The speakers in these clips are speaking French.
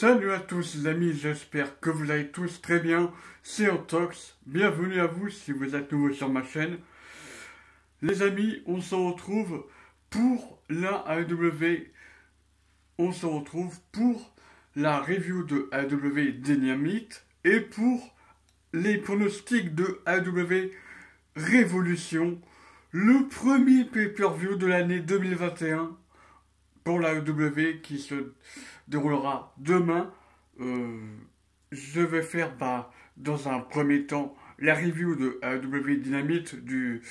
Salut à tous les amis, j'espère que vous allez tous très bien, c'est Antox, bienvenue à vous si vous êtes nouveau sur ma chaîne. Les amis, on se retrouve pour la AEW, on se retrouve pour la review de AEW Dynamite et pour les pronostics de AEW Révolution, le premier pay-per-view de l'année 2021 pour la qui se déroulera demain. Euh, je vais faire bah, dans un premier temps la review de AW Dynamite du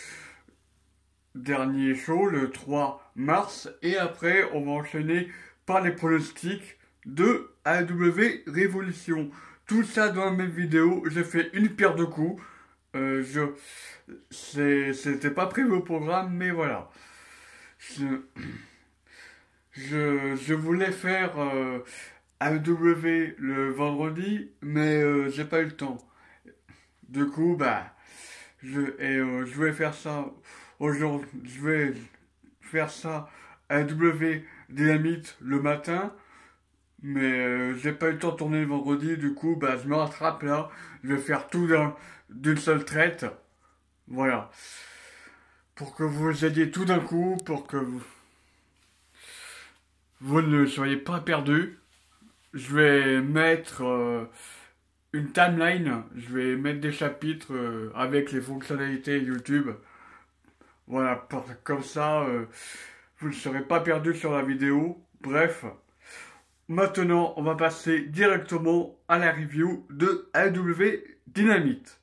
dernier show le 3 mars et après on va enchaîner par les pronostics de AW Révolution. Tout ça dans la même vidéo, j'ai fait une paire de coups. Euh, je... C'était pas prévu au programme, mais voilà. je, je voulais faire euh, AW le vendredi, mais euh, j'ai pas eu le temps. Du coup, bah, je, et, euh, je vais faire ça aujourd'hui. Je vais faire ça AW Dynamite le matin. Mais j'ai pas eu le temps de tourner le vendredi, du coup, bah, je me rattrape là. Je vais faire tout d'un, d'une seule traite. Voilà. Pour que vous ayez tout d'un coup, pour que vous, vous ne soyez pas perdus. Je vais mettre euh, une timeline, je vais mettre des chapitres euh, avec les fonctionnalités YouTube. Voilà, comme ça, euh, vous ne serez pas perdus sur la vidéo. Bref, maintenant, on va passer directement à la review de AW Dynamite.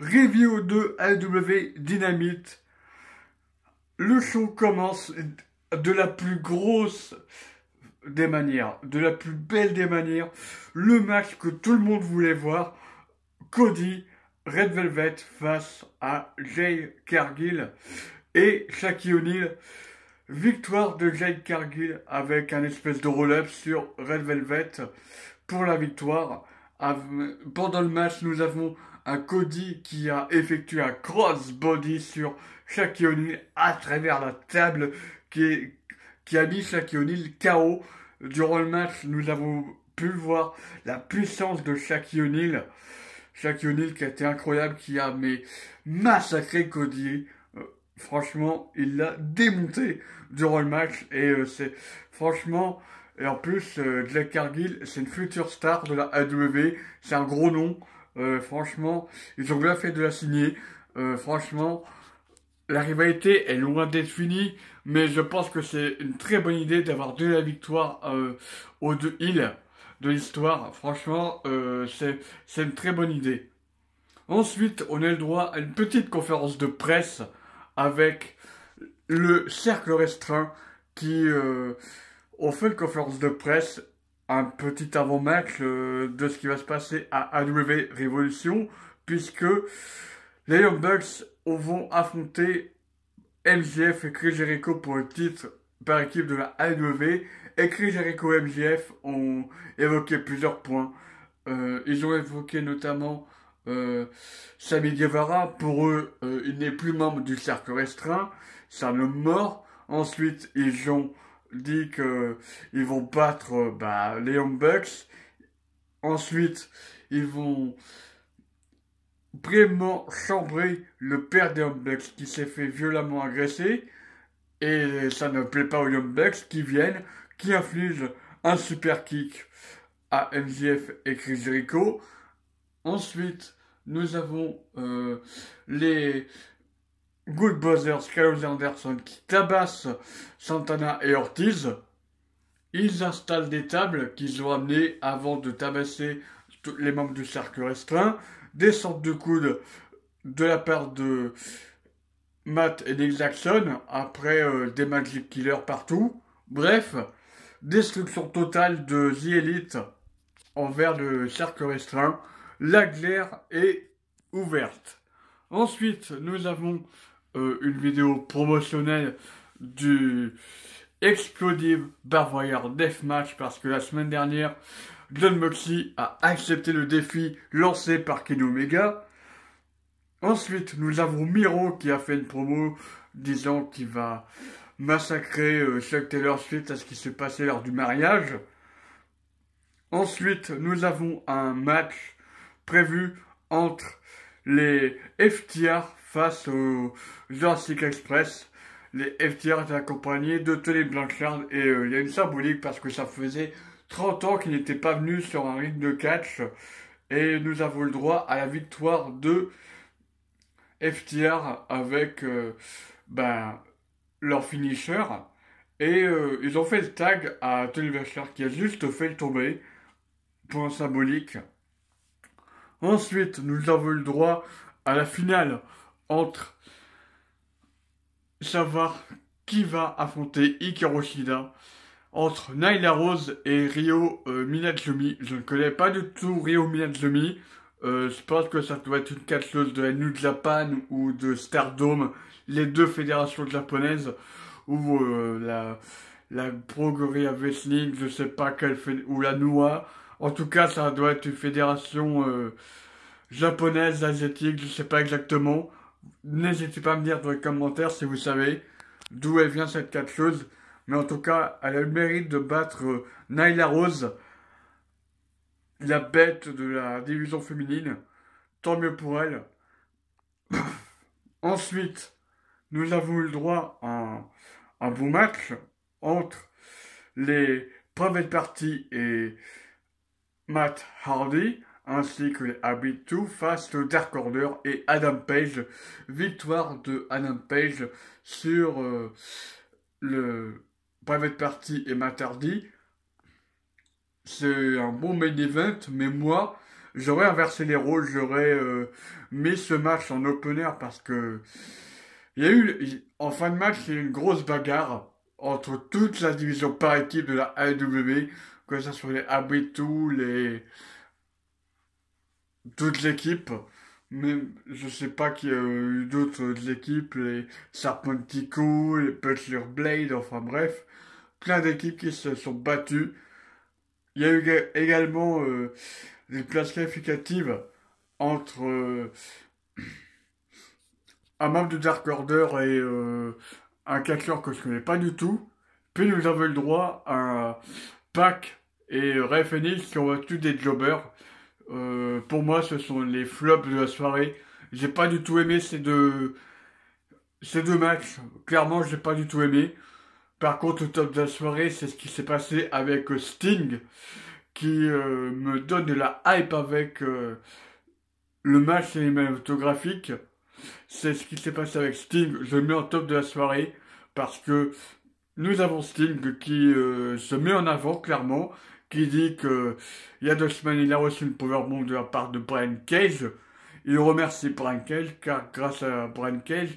Review de AW Dynamite. Le show commence de la plus grosse des manières, de la plus belle des manières, le match que tout le monde voulait voir, Cody Red Velvet face à Jay Cargill et Shaky O'Neal. Victoire de Jay Cargill avec un espèce de roll-up sur Red Velvet pour la victoire. Pendant le match, nous avons un Cody qui a effectué un cross-body sur Shaky O'Neal à travers la table qui, est, qui a mis Shaquille O'Neal KO. Durant le match, nous avons pu voir la puissance de Shaquille O'Neal. Shaquille O'Neal qui a été incroyable, qui a mais, massacré Cody. Euh, franchement, il l'a démonté durant le match. Et euh, c'est franchement... Et en plus, euh, Jack Cargill, c'est une future star de la AEW. C'est un gros nom. Euh, franchement, ils ont bien fait de la signer. franchement, la rivalité est loin d'être finie, mais je pense que c'est une très bonne idée d'avoir donné la victoire euh, aux deux îles de l'histoire. Franchement, euh, c'est une très bonne idée. Ensuite, on a le droit à une petite conférence de presse avec le cercle restreint qui euh, ont fait une conférence de presse, un petit avant-match euh, de ce qui va se passer à AW Revolution, puisque les Young vont affronter MGF et Chris Jericho pour le titre par équipe de la AEW. Et Chris Jericho et ont évoqué plusieurs points. Euh, ils ont évoqué notamment euh, Guevara. Pour eux, euh, il n'est plus membre du cercle restreint. ça un mort. Ensuite, ils ont dit qu'ils vont battre euh, bah, les Bucks. Ensuite, ils vont Vraiment chambré le père des qui s'est fait violemment agresser. Et ça ne plaît pas aux Humbucks qui viennent, qui infligent un super kick à MJF et Chris Jericho. Ensuite, nous avons euh, les Good Brothers, Carlos Anderson qui tabassent Santana et Ortiz. Ils installent des tables qu'ils ont amenées avant de tabasser les membres du cercle restreint, des sortes de coudes de la part de Matt et d'Exaction, après euh, des Magic Killers partout. Bref, destruction totale de The Elite envers le cercle restreint. La glaire est ouverte. Ensuite, nous avons euh, une vidéo promotionnelle du Explosive Barvoyeur Deathmatch parce que la semaine dernière, John Moxley a accepté le défi lancé par Kenny Omega. Ensuite, nous avons Miro qui a fait une promo disant qu'il va massacrer euh, Chuck Taylor suite à ce qui s'est passé lors du mariage. Ensuite, nous avons un match prévu entre les FTR face aux Jurassic Express. Les FTR étaient accompagnés de Tony Blanchard et euh, il y a une symbolique parce que ça faisait 30 ans qu'il n'étaient pas venu sur un ring de catch. Et nous avons le droit à la victoire de FTR avec euh, ben, leur finisher. Et euh, ils ont fait le tag à Tony qui a juste fait le tomber. Point symbolique. Ensuite, nous avons le droit à la finale entre savoir qui va affronter Ikeroshida entre Naila Rose et Rio euh, Minajumi. Je ne connais pas du tout Rio Minajumi. Euh, je pense que ça doit être une catcheuse de la Japan ou de Stardom, les deux fédérations japonaises, ou euh, la, la Progoria Wrestling, je sais pas quelle, ou la Noa. En tout cas, ça doit être une fédération euh, japonaise, asiatique, je sais pas exactement. N'hésitez pas à me dire dans les commentaires si vous savez d'où elle vient cette catcheuse. Mais en tout cas, elle a le mérite de battre euh, Naila Rose, la bête de la division féminine. Tant mieux pour elle. Ensuite, nous avons eu le droit à un, bon match entre les Private Party et Matt Hardy, ainsi que les Habit 2 face au Dark Order et Adam Page. Victoire de Adam Page sur euh, le être partie et m'interdit, c'est un bon main event, mais moi, j'aurais inversé les rôles, j'aurais euh, mis ce match en opener parce que il y a eu, en fin de match, il y a eu une grosse bagarre entre toute la division par équipe de la AEW, que ce soit les Abitou, les... toute l'équipe, mais je sais pas qu'il y a eu d'autres équipes, les Serpentico, les Butler Blade, enfin bref plein d'équipes qui se sont battues. Il y a eu également euh, des places qualificatives entre euh, un membre de Dark Order et euh, un catcheur que je ne connais pas du tout. Puis nous avons le droit à Pac et Ray Phoenix qui ont battu des jobbers. pour moi, ce sont les flops de la soirée. J'ai pas du tout aimé ces deux, ces deux matchs. Clairement, je n'ai pas du tout aimé. Par contre, au top de la soirée, c'est ce qui s'est passé avec euh, Sting, qui euh, me donne de la hype avec euh, le match cinématographique. C'est ce qui s'est passé avec Sting. Je le mets en top de la soirée parce que nous avons Sting qui se met en avant clairement, qui dit que il y a deux semaines, il a reçu une powerbomb de la part de Brian Cage. Il remercie Brian Cage car grâce à Brian Cage,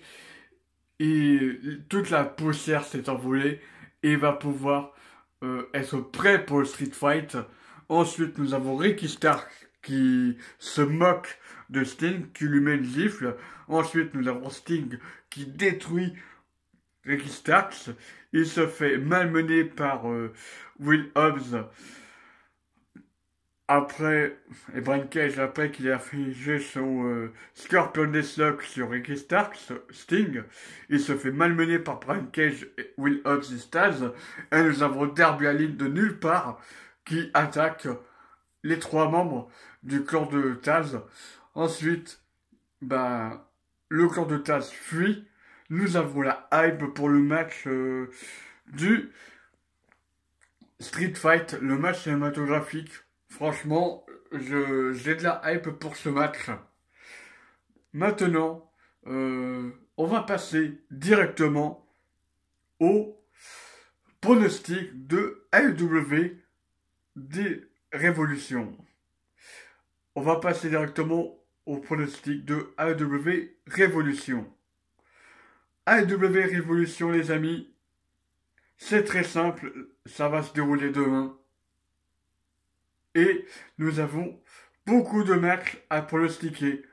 et toute la poussière s'est envolée et va pouvoir euh, être prêt pour le Street Fight. Ensuite, nous avons Ricky Stark qui se moque de Sting, qui lui met une gifle. Ensuite, nous avons Sting qui détruit Ricky Stark, Il se fait malmener par euh, Will Hobbs après, et Brian après qu'il a figé son euh, Scorpion des Deathlock sur Ricky Stark, Sting, il se fait malmener par Brian Cage et Will Hobbs et Taz, et nous avons Derby Allin de nulle part qui attaque les trois membres du corps de Taz. Ensuite, ben le corps de Taz fuit, nous avons la hype pour le match euh, du Street Fight, le match cinématographique Franchement, j'ai de la hype pour ce match. Maintenant, euh, on va passer directement au pronostic de AEW des Révolutions. On va passer directement au pronostic de AEW Révolution. AEW Révolution, les amis, c'est très simple, ça va se dérouler demain et nous avons beaucoup de matchs à pronostiquer.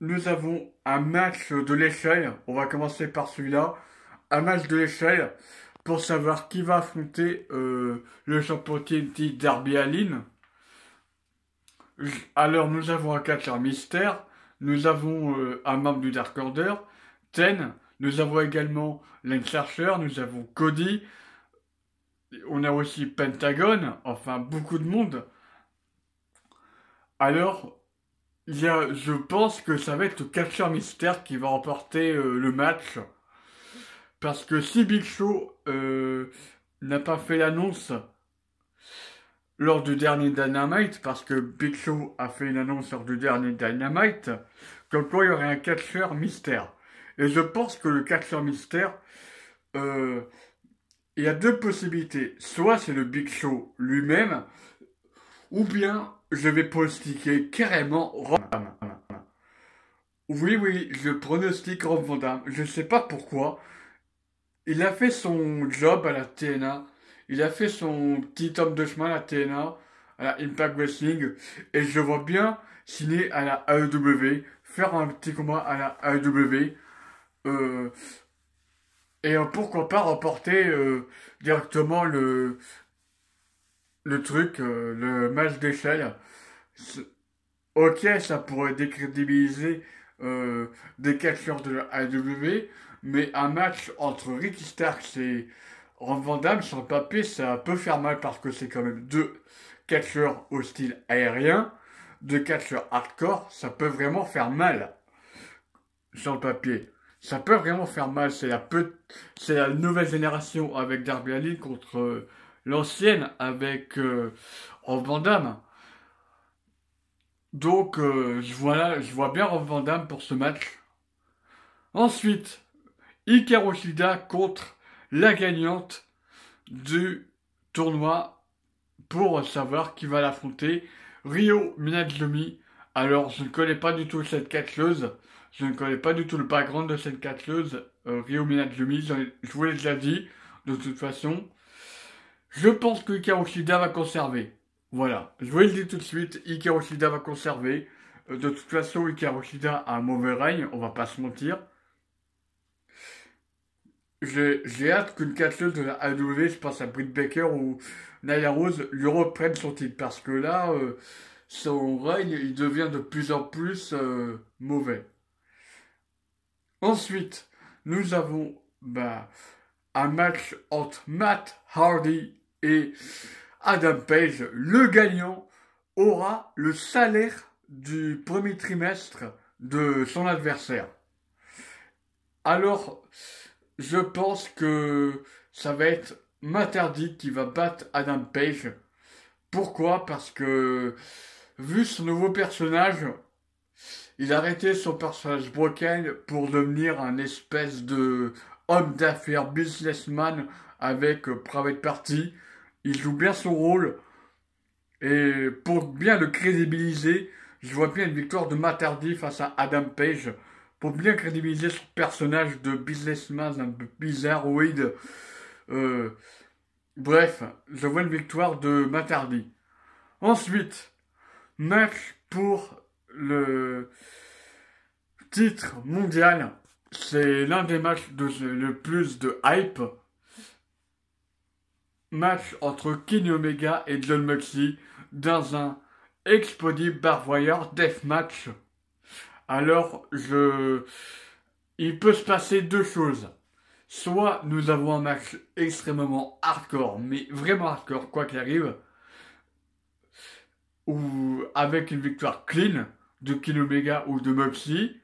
Nous avons un match de l'échelle, on va commencer par celui-là, un match de l'échelle pour savoir qui va affronter euh, le champion TNT Aline. Alors nous avons un catcher mystère, nous avons euh, un membre du Dark Order, Ten, nous avons également Lane nous avons Cody, on a aussi Pentagone, enfin beaucoup de monde. Alors, il je pense que ça va être le catcheur mystère qui va remporter euh, le match. Parce que si Big Show euh, n'a pas fait l'annonce lors du dernier Dynamite, parce que Big Show a fait une annonce lors du dernier Dynamite, comme quoi il y aurait un catcher mystère. Et je pense que le catcheur mystère euh, il y a deux possibilités. Soit c'est le Big Show lui-même, ou bien je vais pronostiquer carrément Rob Oui, oui, je pronostique Rob Van Je ne sais pas pourquoi. Il a fait son job à la TNA. Il a fait son petit homme de chemin à la TNA, à la Impact Wrestling. Et je vois bien signer à la AEW, faire un petit combat à la AEW. Euh, et euh, pourquoi pas remporter euh, directement le, le truc, euh, le match d'échelle. Ok, ça pourrait décrédibiliser des catcheurs de la AW, mais un match entre Ricky Starks et Van Damme sur le papier, ça peut faire mal parce que c'est quand même deux catcheurs au style aérien, deux catcheurs hardcore, ça peut vraiment faire mal sur le papier ça peut vraiment faire mal. C'est la, la nouvelle génération avec Darby Ali contre euh, l'ancienne avec euh, Van Damme. Donc, euh, je, vois je vois bien Rob Van Damme pour ce match. Ensuite, Hikaru contre la gagnante du tournoi pour savoir qui va l'affronter, Rio Minajomi. Alors, je ne connais pas du tout cette catcheuse. Je ne connais pas du tout le background de cette cateleuse, euh, Rio Minajumi, je vous l'ai déjà dit, de toute façon. Je pense que Ikaroshida va conserver. Voilà, je vous le dis tout de suite, Hikaru va conserver. Euh, de toute façon, Hikaru a un mauvais règne, on va pas se mentir. J'ai hâte qu'une catleuse de la AW, je pense à Britt Baker ou Naya Rose, lui reprenne son titre, parce que là... Euh, son règne, il devient de plus en plus euh, mauvais. Ensuite, nous avons bah, un match entre Matt Hardy et Adam Page. Le gagnant aura le salaire du premier trimestre de son adversaire. Alors, je pense que ça va être Matt Hardy qui va battre Adam Page. Pourquoi Parce que, vu son nouveau personnage, il arrêté son personnage broken pour devenir un espèce de homme d'affaires businessman avec euh, Private Party. Il joue bien son rôle et pour bien le crédibiliser, je vois bien une victoire de Matardi face à Adam Page pour bien crédibiliser son personnage de businessman un peu euh, bref, je vois une victoire de Matardi. Ensuite, match pour le titre mondial, c'est l'un des matchs de le plus de hype. Match entre Kenny Omega et John Moxley dans un Explodib Barvoyeur Deathmatch. Alors, je... il peut se passer deux choses. Soit nous avons un match extrêmement hardcore, mais vraiment hardcore, quoi qu'il arrive, ou avec une victoire clean, de Omega ou de Mopsy,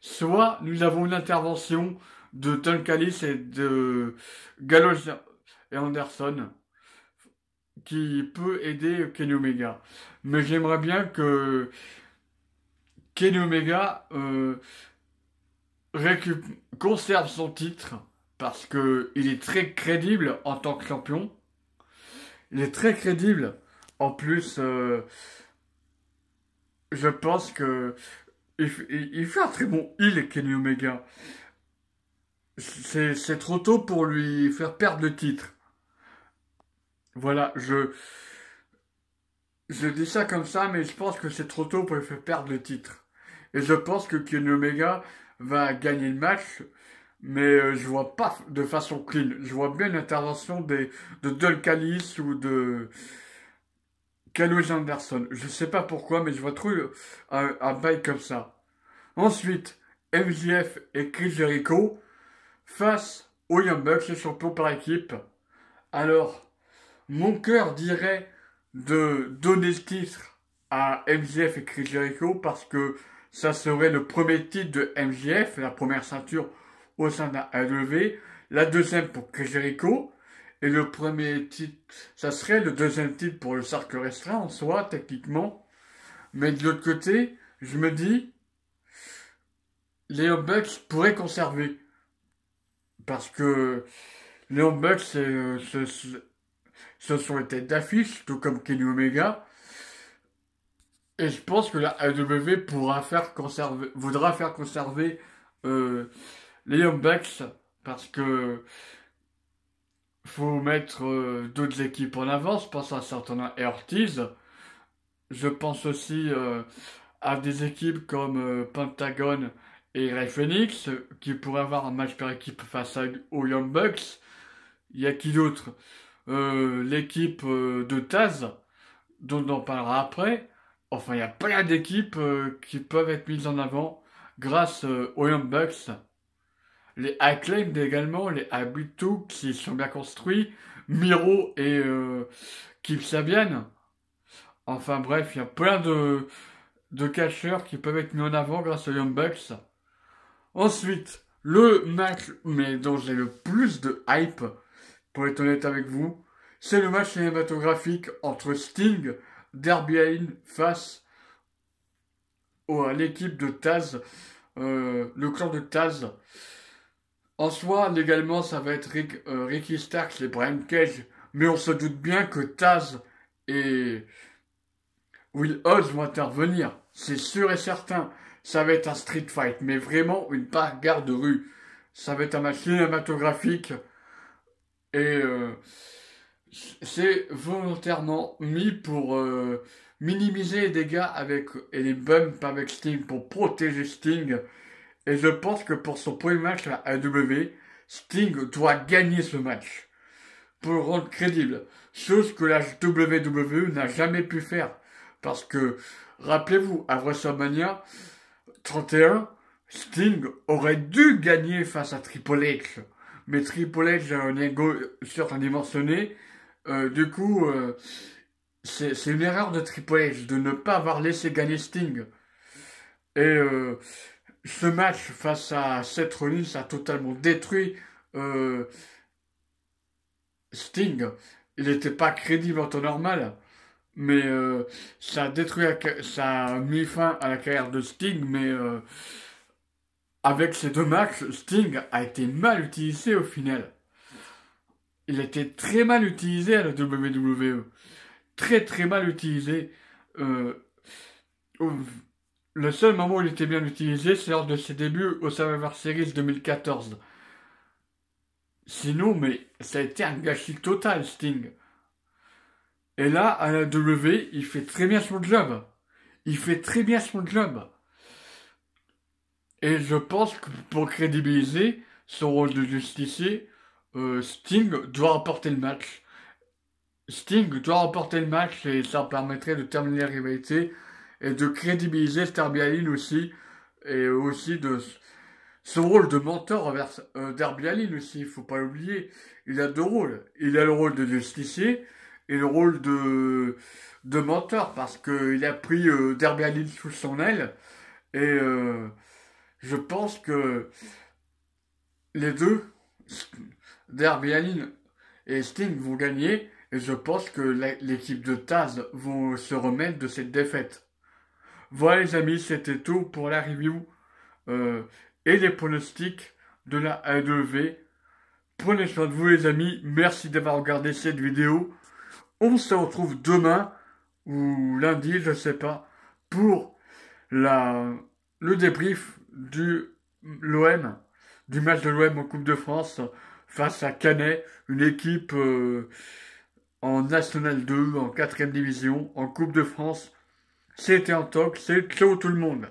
soit nous avons une intervention de Tonkalis et de Gallows et Anderson qui peut aider Kenny Omega. Mais j'aimerais bien que Kenny Omega euh, conserve son titre parce que il est très crédible en tant que champion. Il est très crédible. En plus, euh, je pense que il, fait un très bon heal, Kenny Omega. C'est trop tôt pour lui faire perdre le titre. Voilà, je... Je dis ça comme ça, mais je pense que c'est trop tôt pour lui faire perdre le titre. Et je pense que Kenny Omega va gagner le match, mais euh, je vois pas de façon clean. Je vois bien l'intervention de Dolcalis ou de... Calais Anderson. Je sais pas pourquoi, mais je vois trop euh, un, bail comme ça. Ensuite, MJF et Chris Jericho face aux Young Bucks, et champion par équipe. Alors, mon cœur dirait de donner ce titre à MJF et Chris Jericho parce que ça serait le premier titre de MJF, la première ceinture au sein d'un e la deuxième pour Chris Jericho, et le premier titre, ça serait le deuxième titre pour le cercle restreint en soi, techniquement. Mais de l'autre côté, je me dis, Léon Bucks pourrait conserver. Parce que Léon Bucks, euh, ce, sont les têtes d'affiche, tout comme Kenny Omega. Et je pense que la AEW pourra faire conserver, voudra faire conserver euh, les Bucks parce que faut mettre euh, d'autres équipes en avant. Je pense à certains Ortiz. Je pense aussi euh, à des équipes comme euh, Pentagon et Ray Phoenix qui pourraient avoir un match par équipe face à, aux Young Bucks. Il y a qui d'autre L'équipe de Taz, dont on parlera après. Enfin, il y a plein d'équipes qui peuvent être mises en avant grâce aux Young Bucks les acclaimed également, les Abutu qui sont bien construits, Miro et euh, Kip Sabian. Enfin bref, il y a plein de, cacheurs qui peuvent être mis en avant grâce aux Young Bucks. Ensuite, le match mais dont j'ai le plus de hype, pour être honnête avec vous, c'est le match cinématographique entre Sting, Derby Allin face à l'équipe de Taz, euh, le clan de Taz. En soi, légalement, ça va être euh, Ricky Starks et Brian Cage, mais on se doute bien que Taz et Will Oz vont intervenir. C'est sûr et certain. Ça va être un street fight, mais vraiment une bagarre de rue. Ça va être un match cinématographique. Et euh, c'est volontairement mis pour euh, minimiser les dégâts avec, et les bumps avec Sting, pour protéger Sting. Et je pense que pour son premier match à AEW, Sting doit gagner ce match pour le rendre crédible. Chose que la WWE n'a jamais pu faire. Parce que, rappelez-vous, à WrestleMania 31, Sting aurait dû gagner face à Triple H. Mais Triple H a un ego surdimensionné. Euh, du coup, euh, c'est une erreur de Triple H de ne pas avoir laissé gagner Sting. Et euh, ce match face à Seth Rollins a totalement détruit euh, Sting. Il n'était pas crédible en temps normal, mais euh, ça a détruit, ça a mis fin à la carrière de Sting. Mais euh, avec ces deux matchs, Sting a été mal utilisé au final. Il a été très mal utilisé à la WWE, très très mal utilisé. Le seul moment où il était bien utilisé, c'est lors de ses débuts au Survivor Series 2014. Sinon, mais ça a été un gâchis total, Sting. Et là, à la W, il fait très bien son job. Il fait très bien son job. Et je pense que pour crédibiliser son rôle de justicier, euh, Sting doit remporter le match. Sting doit remporter le match et ça permettrait de terminer la rivalité et de crédibiliser Sterbialine aussi, et aussi de son rôle de mentor envers euh, aussi, il faut pas l'oublier. Il a deux rôles. Il a le rôle de justicier et le rôle de, de mentor parce qu'il a pris euh, sous son aile. Et euh, je pense que les deux, Derbialin et Sting, vont gagner. Et je pense que l'équipe de Taz vont se remettre de cette défaite. Voilà les amis, c'était tout pour la review euh, et les pronostics de la A2V. E Prenez soin de vous les amis, merci d'avoir regardé cette vidéo. On se retrouve demain ou lundi, je sais pas, pour la, le débrief du l'OM, du match de l'OM en Coupe de France face à Canet, une équipe euh, en National 2, en 4ème division, en Coupe de France. C'était un toc, c'est Ciao tout le monde.